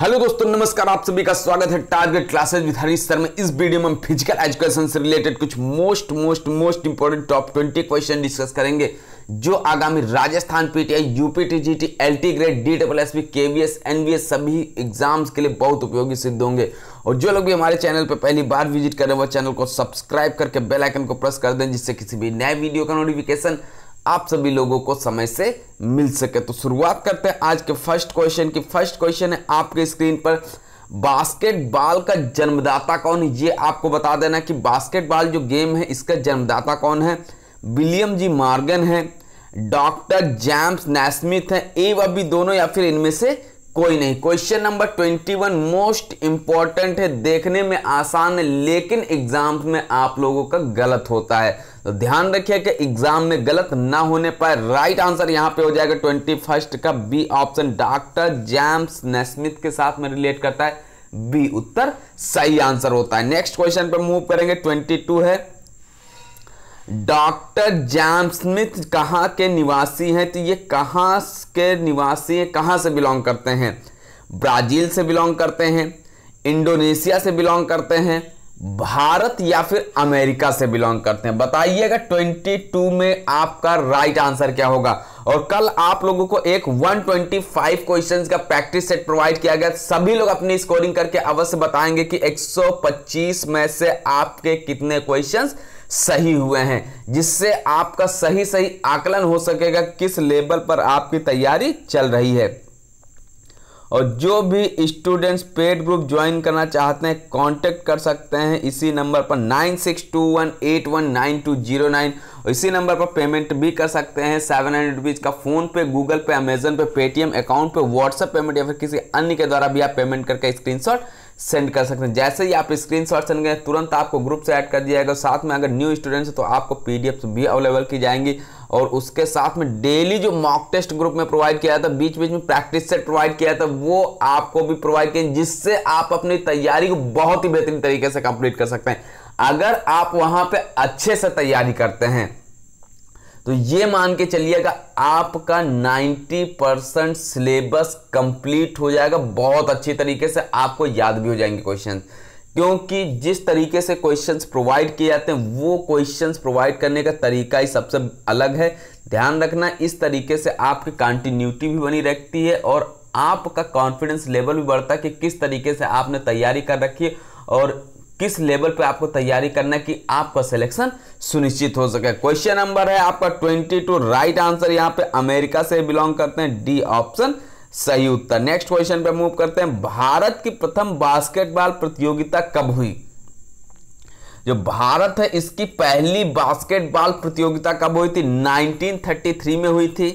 hello दोस्तों नमस्कार आप सभी का स्वागत है टारगेट क्लासेज विध हरीश सर में इस वीडियो में हम फिजिकल एजुकेशन से रिलेटेड कुछ most most most important top twenty question discuss करेंगे जो आगामी Rajasthan PTI UP L T grade D double S B KVS NVS सभी एग्जाम्स के लिए बहुत उपयोगी सिद्ध होंगे और जो लोग भी हमारे चैनल पर पहली बार विजिट करें वो चैनल को सब्सक्राइब करके बेलाइकन को प्रेस कर दें जिससे किसी भी नए वीडियो का नोटिफिकेशन आप सभी लोगों को समय से मिल सके तो शुरुआत करते हैं आज के फर्स्ट क्वेश्चन की फर्स्ट क्वेश्चन है आपके स्क्रीन पर बास्केटबॉल का जन्मदाता कौन है ये आपको बता देना कि बास्केटबॉल जो गेम है इसका जन्मदाता कौन है विलियम जी मार्गन है डॉक्टर जेम्स नेस्मिथ हैं ए व बी दोनों या फिर इनमें से कोई नहीं question number twenty one most important है देखने में आसान है लेकिन एग्जाम में आप लोगों का गलत होता है तो ध्यान रखिए कि एग्जाम में गलत ना होने पाए राइट आंसर यहां पे हो जाएगा ट्वेंटी फर्स्ट का B option doctor James Naismith के साथ में रिलेट करता है बी उत्तर सही आंसर होता है नेक्स्ट क्वेश्चन पर मूव करेंगे ट्वेंटी टू है डॉक्टर जैम स्मिथ कहाँ के निवासी हैं तो ये कहाँ के निवासी हैं कहाँ से बिलोंग करते हैं ब्राज़ील से बिलोंग करते हैं इंडोनेशिया से बिलोंग करते हैं भारत या फिर अमेरिका से बिलोंग करते हैं बताइएगा 22 में आपका राइट आंसर क्या होगा और कल आप लोगों को एक 125 क्वेश्चंस का प्रैक्टिस सेट प्रोवाइड किया गया सभी लोग अपनी स्कोरिंग करके अवश्य बताएंगे कि 125 में से आपके कितने क्वेश्चंस सही हुए हैं जिससे आपका सही सही आकलन हो सकेगा किस लेवल पर आपकी तैयारी चल रही है और जो भी स्टूडेंट्स पेड ग्रुप ज्वाइन करना चाहते हैं कांटेक्ट कर सकते हैं इसी नंबर पर nine six two one eight one nine two zero nine और इसी नंबर पर पेमेंट भी कर सकते हैं सेवन हंड्रेड रुपीज़ का PhonePe Google Pay Amazon Pay Paytm account पे व्हाट्सएप पेमेंट या फिर किसी अन्य के द्वारा भी आप पेमेंट करके स्क्रीनशॉट सेंड कर सकते हैं जैसे ही आप स्क्रीन शॉट सेंड करें तुरंत आपको ग्रुप से ऐड कर दिया जाएगा साथ में अगर न्यू स्टूडेंट्स है तो आपको पीडीएफ भी अवेलेबल की जाएंगी और उसके साथ में डेली जो मॉक टेस्ट ग्रुप में प्रोवाइड किया जाता है बीच बीच में प्रैक्टिस सेट प्रोवाइड किया जाता है वो आपको भी प्रोवाइड किया जिससे आप अपनी तैयारी को बहुत ही बेहतरीन तरीके से कंप्लीट कर सकते हैं अगर आप वहां पर अच्छे से तैयारी करते हैं तो ये मान के चलिएगा आपका 90 परसेंट सिलेबस कंप्लीट हो जाएगा बहुत अच्छी तरीके से आपको याद भी हो जाएंगे क्वेश्चन क्योंकि जिस तरीके से क्वेश्चंस प्रोवाइड किए जाते हैं वो क्वेश्चंस प्रोवाइड करने का तरीका ही सबसे अलग है ध्यान रखना इस तरीके से आपकी कंटिन्यूटी भी बनी रहती है और आपका कॉन्फिडेंस लेवल भी बढ़ता है कि किस तरीके से आपने तैयारी कर रखी है और किस लेवल पे आपको तैयारी करना है कि आपका सिलेक्शन सुनिश्चित हो सके क्वेश्चन नंबर है आपका ट्वेंटी टू राइट आंसर यहां पे अमेरिका से बिलोंग करते हैं डी ऑप्शन सही उत्तर नेक्स्ट क्वेश्चन पे मूव करते हैं भारत की प्रथम बास्केटबॉल प्रतियोगिता कब हुई जो भारत है इसकी पहली बास्केटबॉल प्रतियोगिता कब हुई थी नाइनटीन में हुई थी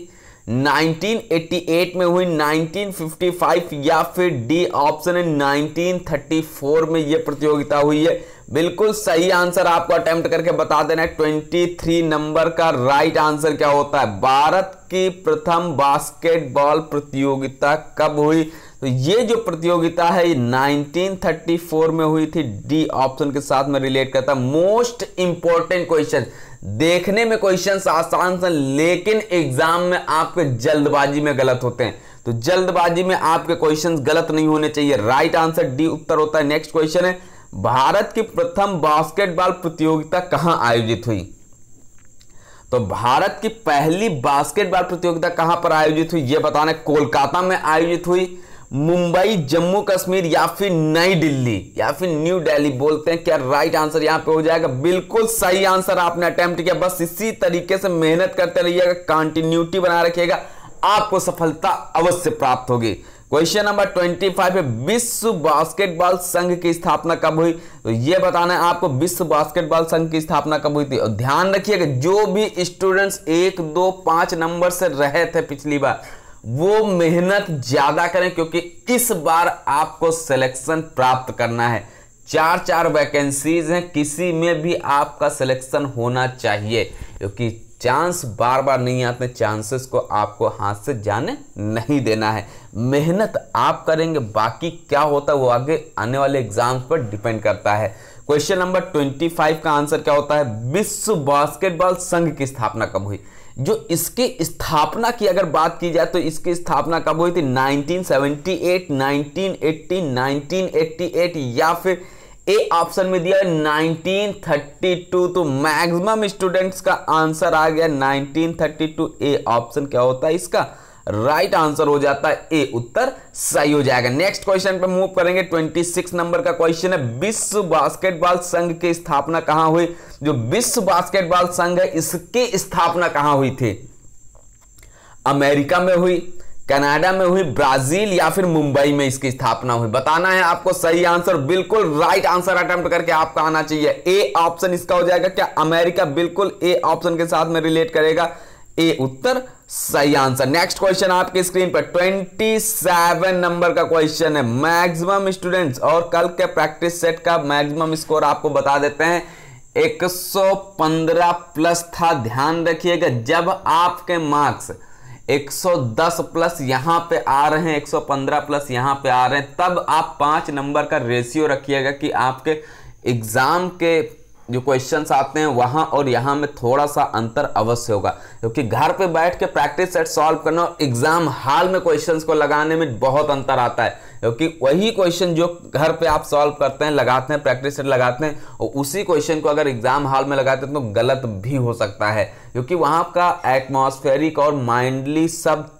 1988 में हुई 1955 या फिर डी ऑप्शन है 1934 में यह प्रतियोगिता हुई है बिल्कुल सही आंसर आपको अटेम्प्ट करके बता देना है 23 नंबर का राइट आंसर क्या होता है भारत की प्रथम बास्केटबॉल प्रतियोगिता कब हुई तो ये जो प्रतियोगिता है ये 1934 में हुई थी डी ऑप्शन के साथ में रिलेट करता मोस्ट इंपॉर्टेंट क्वेश्चन देखने में क्वेश्चन आसान से लेकिन एग्जाम में आपके जल्दबाजी में गलत होते हैं तो जल्दबाजी में आपके क्वेश्चन गलत नहीं होने चाहिए राइट आंसर डी उत्तर होता है नेक्स्ट क्वेश्चन है भारत की प्रथम बास्केटबॉल प्रतियोगिता कहां आयोजित हुई तो भारत की पहली बास्केटबॉल प्रतियोगिता कहां पर आयोजित हुई यह बताना कोलकाता में आयोजित हुई मुंबई जम्मू कश्मीर या फिर नई दिल्ली या फिर न्यू दिल्ली बोलते हैं क्या राइट आंसर यहां पे हो जाएगा बिल्कुल सही आंसर आपने अटेम्प्ट किया बस इसी तरीके से मेहनत करते रहिएगा कंटिन्यूटी बना रखिएगा आपको सफलता अवश्य प्राप्त होगी क्वेश्चन नंबर ट्वेंटी फाइव है विश्व बास्केटबॉल संघ की स्थापना कब हुई तो ये बताना है आपको विश्व बास्केटबॉल संघ की स्थापना कब हुई थी और ध्यान रखिएगा जो भी स्टूडेंट्स एक दो पांच नंबर से रहे थे पिछली बार वो मेहनत ज़्यादा करें क्योंकि इस बार आपको सिलेक्शन प्राप्त करना है चार चार वैकेंसीज हैं किसी में भी आपका सिलेक्शन होना चाहिए क्योंकि चांस बार बार नहीं आते चांसेस को आपको हाथ से जाने नहीं देना है मेहनत आप करेंगे बाकी क्या होता है वो आगे आने वाले एग्जाम्स पर डिपेंड करता है क्वेश्चन नंबर 25 का आंसर क्या होता है विश्व बास्केटबॉल संघ की स्थापना कब हुई जो इसकी स्थापना की अगर बात की जाए तो इसकी स्थापना कब हुई थी 1978, 1980, 1988 या फिर ए ऑप्शन में दिया 1932 तो मैक्सिमम स्टूडेंट्स का आंसर आ गया 1932 ए ऑप्शन क्या होता है इसका राइट आंसर हो जाता है ए उत्तर सही हो जाएगा नेक्स्ट क्वेश्चन पे मूव करेंगे 26 नंबर का क्वेश्चन है विश्व बास्केटबॉल संघ की स्थापना कहां हुई जो विश्व बास्केटबॉल संघ है इसकी स्थापना कहां हुई थी अमेरिका में हुई कनाडा में हुई ब्राजील या फिर मुंबई में इसकी स्थापना हुई बताना है आपको सही आंसर बिल्कुल राइट आंसर अटेम्प्ट करके आपका आना चाहिए ए ऑप्शन इसका हो जाएगा क्या अमेरिका बिल्कुल ए ऑप्शन के साथ में रिलेट करेगा ए उत्तर सही आंसर नेक्स्ट क्वेश्चन आपके स्क्रीन पर 27 नंबर का क्वेश्चन है मैक्सिमम स्टूडेंट्स और कल के प्रैक्टिस सेट का मैक्सिमम स्कोर आपको बता देते हैं 115 प्लस था ध्यान रखिएगा जब आपके मार्क्स 110 प्लस यहां पे आ रहे हैं 115 प्लस यहां पे आ रहे हैं तब आप पांच नंबर का रेशियो रखिएगा कि आपके एग्जाम के जो क्वेश्चंस आते हैं वहाँ और यहाँ में थोड़ा सा अंतर अवश्य होगा क्योंकि घर पे बैठ के प्रैक्टिस सेट सॉल्व करना और एग्जाम हाल में क्वेश्चंस को लगाने में बहुत अंतर आता है क्योंकि वही क्वेश्चन जो घर पे आप सॉल्व करते हैं लगाते हैं प्रैक्टिस सेट लगाते हैं और उसी क्वेश्चन को अगर एग्जाम हाल में लगाते हैं तो गलत भी हो सकता है क्योंकि वहाँ का एटमॉस्फेरिक और माइंडली सब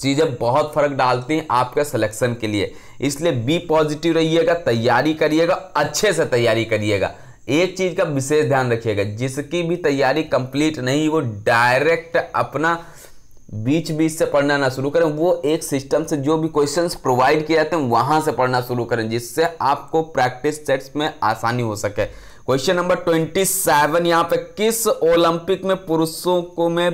चीज़ें बहुत फर्क डालती हैं आपके सिलेक्शन के लिए इसलिए बी पॉजिटिव रहिएगा तैयारी करिएगा अच्छे से तैयारी करिएगा एक चीज़ का विशेष ध्यान रखिएगा जिसकी भी तैयारी कंप्लीट नहीं वो डायरेक्ट अपना बीच बीच से पढ़ना ना शुरू करें वो एक सिस्टम से जो भी क्वेश्चंस प्रोवाइड किए जाते हैं वहां से पढ़ना शुरू करें जिससे आपको प्रैक्टिस सेट्स में आसानी हो सके क्वेश्चन नंबर ट्वेंटी सेवन यहाँ पे किस ओलंपिक में पुरुषों को में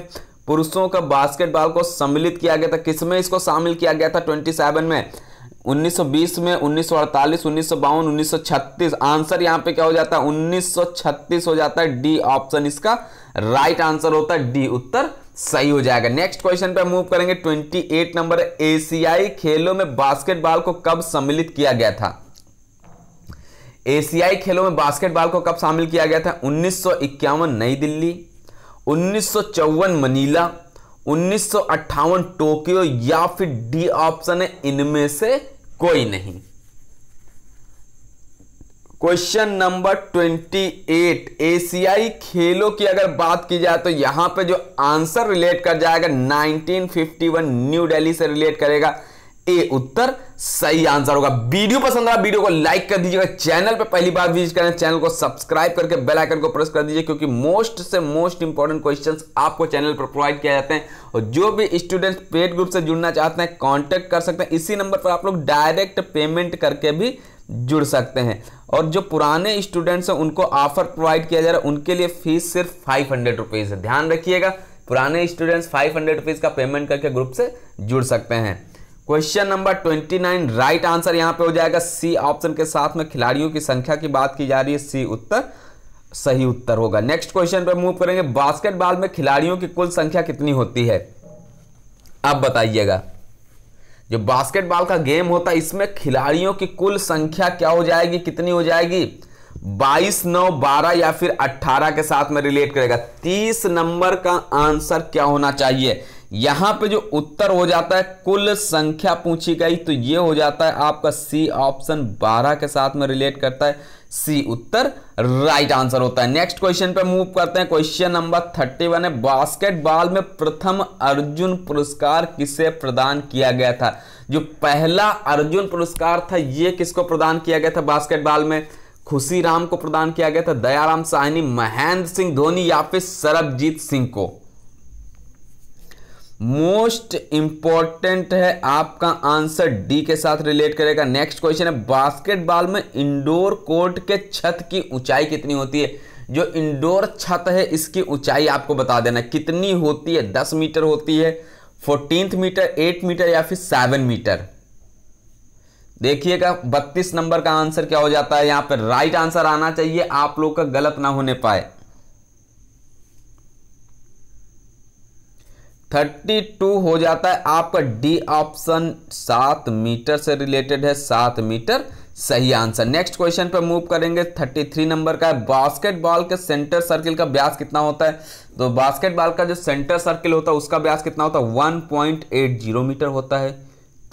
पुरुषों का बास्केटबॉल को सम्मिलित किया गया था किसमें इसको शामिल किया गया था ट्वेंटी सेवन में 1920 में 1948, 1952, 1936 आंसर यहां पे क्या हो जाता है 1936 हो जाता है डी ऑप्शन इसका राइट आंसर होता है डी उत्तर सही हो जाएगा नेक्स्ट क्वेश्चन पे मूव करेंगे 28 नंबर एशियाई खेलों में बास्केटबॉल को कब सम्मिलित किया गया था एशियाई खेलों में बास्केटबॉल को कब शामिल किया गया था उन्नीस नई दिल्ली उन्नीस मनीला उन्नीस टोक्यो या फिर डी ऑप्शन है इनमें से कोई नहीं क्वेश्चन नंबर 28 एशियाई खेलों की अगर बात की जाए तो यहां पे जो आंसर रिलेट कर जाएगा 1951 न्यू दिल्ली से रिलेट करेगा ए उत्तर सही आंसर होगा वीडियो पसंद आया वीडियो को लाइक कर दीजिएगा चैनल पर पहली बार विजिट करें चैनल को सब्सक्राइब करके बेल आइकन को प्रेस कर दीजिए क्योंकि मोस्ट से मोस्ट इंपॉर्टेंट क्वेश्चंस आपको चैनल पर प्रोवाइड किया जाते हैं और जो भी स्टूडेंट पेड ग्रुप से जुड़ना चाहते हैं कॉन्टेक्ट कर सकते हैं इसी नंबर पर आप लोग डायरेक्ट पेमेंट करके भी जुड़ सकते हैं और जो पुराने स्टूडेंट्स हैं उनको ऑफर प्रोवाइड किया जा रहा है उनके लिए फीस सिर्फ फाइव हंड्रेड रुपीज़ है ध्यान रखिएगा पुराने स्टूडेंट्स फाइव हंड्रेड रुपीज़ का पेमेंट करके ग्रुप से जुड़ सकते हैं क्वेश्चन नंबर 29 राइट आंसर यहां पे हो जाएगा सी ऑप्शन के साथ में खिलाड़ियों की संख्या की बात की जा रही है सी उत्तर सही उत्तर होगा नेक्स्ट क्वेश्चन पे मूव करेंगे बास्केटबॉल में खिलाड़ियों की कुल संख्या कितनी होती है अब बताइएगा जो बास्केटबॉल का गेम होता है इसमें खिलाड़ियों की कुल संख्या क्या हो जाएगी कितनी हो जाएगी बाईस नौ बारह या फिर अट्ठारह के साथ में रिलेट करेगा तीस नंबर का आंसर क्या होना चाहिए यहां पे जो उत्तर हो जाता है कुल संख्या पूछी गई तो ये हो जाता है आपका सी ऑप्शन 12 के साथ में रिलेट करता है सी उत्तर राइट आंसर होता है नेक्स्ट क्वेश्चन पे मूव करते हैं क्वेश्चन नंबर 31 है बास्केटबॉल में प्रथम अर्जुन पुरस्कार किसे प्रदान किया गया था जो पहला अर्जुन पुरस्कार था ये किसको प्रदान किया गया था बास्केटबॉल में खुशी राम को प्रदान किया गया था दयाराम साहनी महेंद्र सिंह धोनी या फिर सरबजीत सिंह को मोस्ट इंपॉर्टेंट है आपका आंसर डी के साथ रिलेट करेगा नेक्स्ट क्वेश्चन है बास्केटबॉल में इंडोर कोर्ट के छत की ऊंचाई कितनी होती है जो इंडोर छत है इसकी ऊंचाई आपको बता देना कितनी होती है दस मीटर होती है फोर्टीन मीटर एट मीटर या फिर सेवन मीटर देखिएगा बत्तीस नंबर का आंसर क्या हो जाता है यहां पर राइट आंसर आना चाहिए आप लोग का गलत ना होने पाए थर्टी टू हो जाता है आपका डी ऑप्शन सात मीटर से रिलेटेड है सात मीटर सही आंसर नेक्स्ट क्वेश्चन पर मूव करेंगे थर्टी थ्री नंबर का है बास्केटबॉल के सेंटर सर्किल का ब्यास कितना होता है तो बास्केटबॉल का जो सेंटर सर्किल होता है उसका ब्यास कितना होता है one point eight zero metre होता है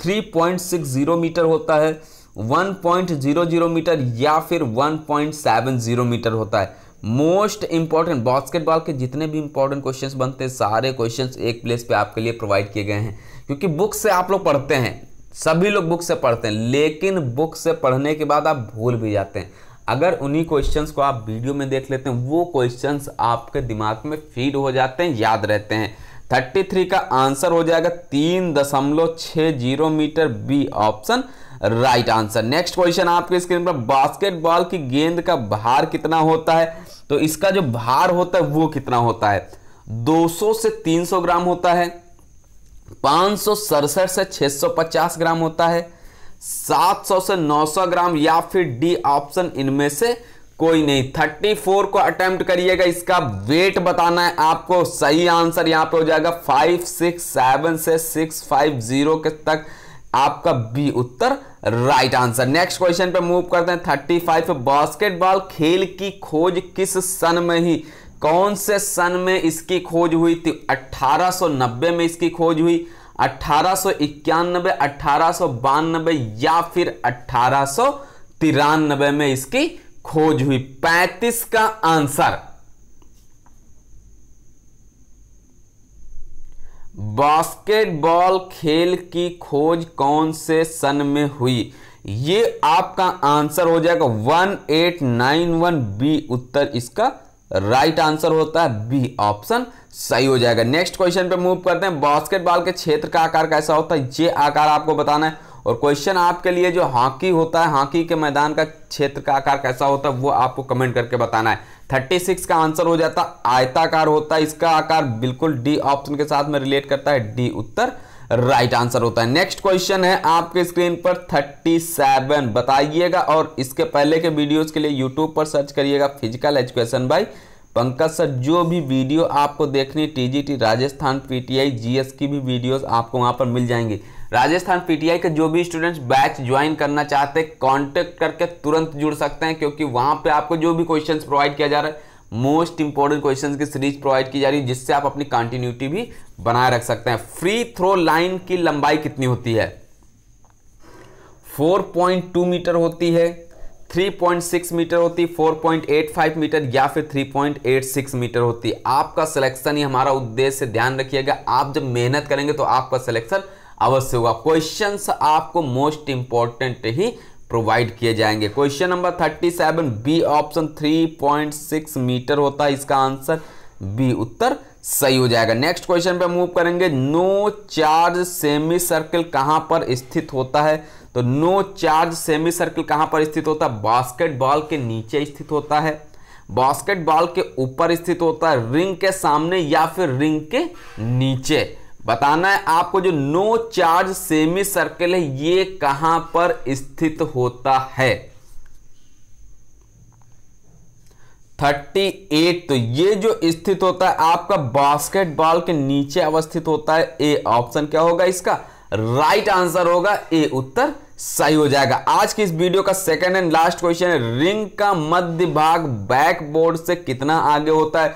three point six zero metre होता है one point zero zero metre या फिर one point seven zero metre होता है मोस्ट इंपॉर्टेंट बास्केटबॉल के जितने भी इंपॉर्टेंट क्वेश्चंस बनते हैं सारे क्वेश्चंस एक प्लेस पे आपके लिए प्रोवाइड किए गए हैं क्योंकि बुक से आप लोग पढ़ते हैं सभी लोग बुक से पढ़ते हैं लेकिन बुक से पढ़ने के बाद आप भूल भी जाते हैं अगर उन्हीं क्वेश्चन को आप वीडियो में देख लेते हैं वो क्वेश्चन आपके दिमाग में फीड हो जाते हैं याद रहते हैं 33 का आंसर हो जाएगा तीन दशमलव zero metre B option right answer next question आपके स्क्रीन पर बास्केटबॉल की गेंद का भार कितना होता है तो इसका जो भार होता है वो कितना होता है 200 से 300 ग्राम होता है पाँच से 650 ग्राम होता है 700 से 900 ग्राम या फिर डी ऑप्शन इनमें से कोई नहीं 34 को अटेम्प्ट करिएगा इसका वेट बताना है आपको सही आंसर यहां पे हो जाएगा 567 से 650 के तक आपका बी उत्तर राइट आंसर नेक्स्ट क्वेश्चन पे मूव करते हैं थर्टी फाइव बास्केटबॉल खेल की खोज किस सन में ही कौन से सन में इसकी खोज हुई थी 1890 में इसकी खोज हुई अट्ठारह सो इक्यानबे अठारह बानबे या फिर अठारह तिरानबे में इसकी खोज हुई पैंतीस का आंसर बास्केटबॉल खेल की खोज कौन से सन में हुई ये आपका आंसर हो जाएगा 1891 बी उत्तर इसका राइट आंसर होता है बी ऑप्शन सही हो जाएगा नेक्स्ट क्वेश्चन पे मूव करते हैं बास्केटबॉल के क्षेत्र का आकार कैसा होता है ये आकार आपको बताना है और क्वेश्चन आपके लिए जो हॉकी होता है हॉकी के मैदान का क्षेत्र का आकार कैसा होता है वो आपको कमेंट करके बताना है थर्टी सिक्स का आंसर हो जाता आयताकार होता है इसका आकार बिल्कुल डी ऑप्शन के साथ में रिलेट करता है डी उत्तर राइट आंसर होता है नेक्स्ट क्वेश्चन है आपके स्क्रीन पर 37 बताइएगा और इसके पहले के वीडियोस के लिए यूट्यूब पर सर्च करिएगा physical education by Pankaj sir जो भी वीडियो आपको देखनी टीजीटी राजस्थान पीटीआई जीएस की भी वीडियोस आपको वहां पर मिल जाएंगी राजस्थान पीटीआई के जो भी स्टूडेंट्स बैच ज्वाइन करना चाहते हैं कॉन्टेक्ट करके तुरंत जुड़ सकते हैं क्योंकि वहां पे आपको जो भी क्वेश्चंस प्रोवाइड किया जा रहा है मोस्ट इंपॉर्टेंट क्वेश्चन की सीरीज प्रोवाइड की जा रही है जिससे आप अपनी कंटिन्यूटी भी बनाए रख सकते हैं फ्री थ्रो लाइन की लंबाई कितनी होती है फोर मीटर होती है 3.6 मीटर होती 4.85 मीटर या फिर 3.86 मीटर होती आपका सिलेक्शन ही हमारा उद्देश्य ध्यान रखिएगा आप जब मेहनत करेंगे तो आपका सिलेक्शन अवश्य होगा क्वेश्चन आपको मोस्ट इंपॉर्टेंट ही प्रोवाइड किए जाएंगे question number thirty seven B option three point six metre होता है इसका आंसर बी उत्तर सही हो जाएगा नेक्स्ट क्वेश्चन पे मूव करेंगे नो चार्ज सेमी सर्कल कहां पर स्थित होता है तो नो चार्ज सेमी सर्कल कहां पर स्थित होता है बास्केटबॉल के नीचे स्थित होता है बास्केटबॉल के ऊपर स्थित होता है रिंग के सामने या फिर रिंग के नीचे बताना है आपको जो नो चार्ज सेमी सर्कल है ये कहां पर स्थित होता है थर्टी एट तो ये जो स्थित होता है आपका बास्केटबॉल के नीचे अवस्थित होता है ए ऑप्शन क्या होगा इसका राइट आंसर होगा ए उत्तर सही हो जाएगा आज की इस वीडियो का सेकंड एंड लास्ट क्वेश्चन है रिंग का मध्य भाग बैकबोर्ड से कितना आगे होता है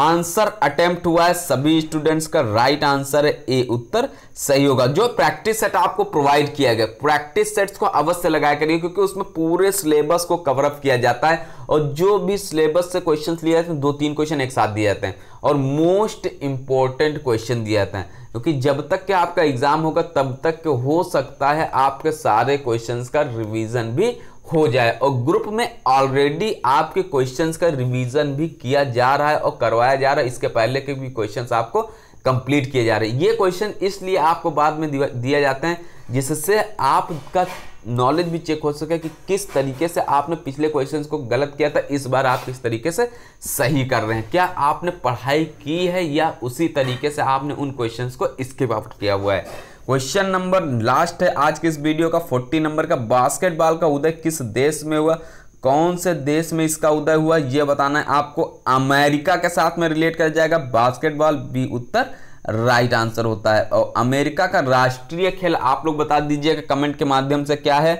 आंसर अटेम्प्ट हुआ है सभी स्टूडेंट्स का राइट आंसर है ए उत्तर सही होगा जो प्रैक्टिस सेट आपको प्रोवाइड किया गया प्रैक्टिस सेट्स को अवश्य लगाया करिए क्योंकि उसमें पूरे सिलेबस को कवरअप किया जाता है और जो भी सिलेबस से क्वेश्चन लिए जाते हैं दो तीन क्वेश्चन एक साथ दिए जाते हैं और मोस्ट इंपॉर्टेंट क्वेश्चन दिए जाते हैं क्योंकि जब तक के आपका एग्जाम होगा तब तक के हो सकता है आपके सारे क्वेश्चंस का रिवीजन भी हो जाए और ग्रुप में ऑलरेडी आपके क्वेश्चंस का रिवीजन भी किया जा रहा है और करवाया जा रहा है इसके पहले के भी क्वेश्चंस आपको कंप्लीट किए जा रहे हैं ये क्वेश्चन इसलिए आपको बाद में दिया जाता है जिससे आपका नॉलेज भी चेक हो सके कि किस तरीके से आपने पिछले क्वेश्चंस को गलत किया था इस बार आप किस तरीके से सही कर रहे हैं क्या आपने पढ़ाई की है या उसी तरीके से आपने उन क्वेश्चंस को स्किप आउट किया हुआ है क्वेश्चन नंबर लास्ट है आज के इस वीडियो का फोर्टी नंबर का बास्केटबॉल का उदय किस देश में हुआ कौन से देश में इसका उदय हुआ यह बताना है आपको अमेरिका के साथ में रिलेट किया जाएगा बास्केटबॉल भी उत्तर राइट आंसर होता है और अमेरिका का राष्ट्रीय खेल आप लोग बता दीजिएगा कमेंट के माध्यम से क्या है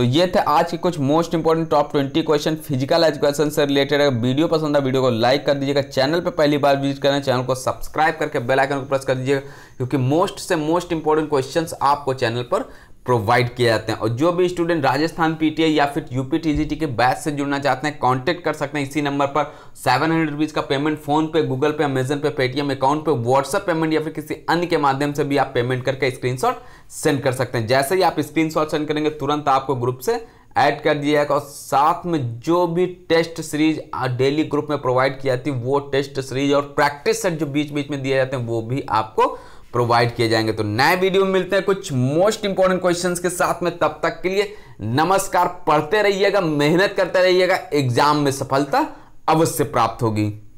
तो ये थे आज के कुछ most important top twenty question physical education से रिलेटेड अगर वीडियो पसंद है वीडियो को लाइक कर दीजिएगा चैनल पर पहली बार विजिट करें चैनल को सब्सक्राइब करके बेल आइकन को प्रेस कर दीजिएगा क्योंकि मोस्ट से मोस्ट इंपॉर्टेंट क्वेश्चंस आपको चैनल पर प्रोवाइड किए जाते हैं और जो भी स्टूडेंट राजस्थान पीटीए या फिर यूपी टीजीटी के बैच से जुड़ना चाहते हैं कांटेक्ट कर सकते हैं इसी नंबर पर सेवन हंड्रेड रुपीज़ का payment PhonePe Google Pay Amazon Pay Paytm account पे व्हाट्सएप पेमेंट या फिर किसी अन्य के माध्यम से भी आप पेमेंट करके स्क्रीनशॉट सेंड कर सकते हैं जैसे ही आप स्क्रीनशॉट सेंड करेंगे तुरंत आपको ग्रुप से ऐड कर दिया जाएगा और साथ में जो भी टेस्ट सीरीज डेली ग्रुप में प्रोवाइड की जाती है वो टेस्ट सीरीज और प्रैक्टिस सेट जो बीच बीच में दिए जाते हैं वो भी आपको प्रोवाइड किए जाएंगे तो नए वीडियो में मिलते हैं कुछ मोस्ट इंपॉर्टेंट क्वेश्चंस के साथ में तब तक के लिए नमस्कार पढ़ते रहिएगा मेहनत करते रहिएगा एग्जाम में सफलता अवश्य प्राप्त होगी